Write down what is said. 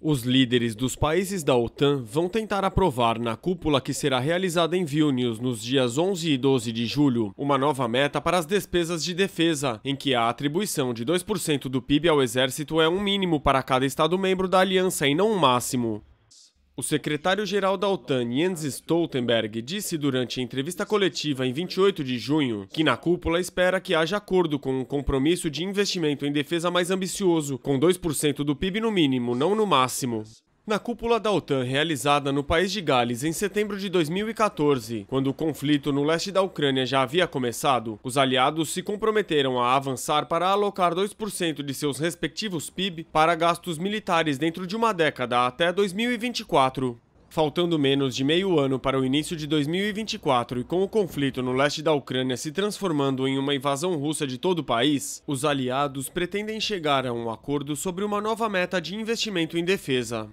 Os líderes dos países da OTAN vão tentar aprovar na cúpula que será realizada em Vilnius nos dias 11 e 12 de julho uma nova meta para as despesas de defesa, em que a atribuição de 2% do PIB ao exército é um mínimo para cada Estado membro da aliança e não um máximo. O secretário-geral da OTAN, Jens Stoltenberg, disse durante a entrevista coletiva em 28 de junho que na cúpula espera que haja acordo com um compromisso de investimento em defesa mais ambicioso, com 2% do PIB no mínimo, não no máximo. Na cúpula da OTAN realizada no país de Gales em setembro de 2014, quando o conflito no leste da Ucrânia já havia começado, os aliados se comprometeram a avançar para alocar 2% de seus respectivos PIB para gastos militares dentro de uma década até 2024. Faltando menos de meio ano para o início de 2024 e com o conflito no leste da Ucrânia se transformando em uma invasão russa de todo o país, os aliados pretendem chegar a um acordo sobre uma nova meta de investimento em defesa.